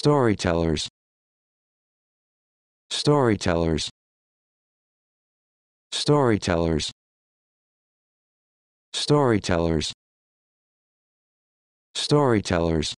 storytellers storytellers storytellers storytellers storytellers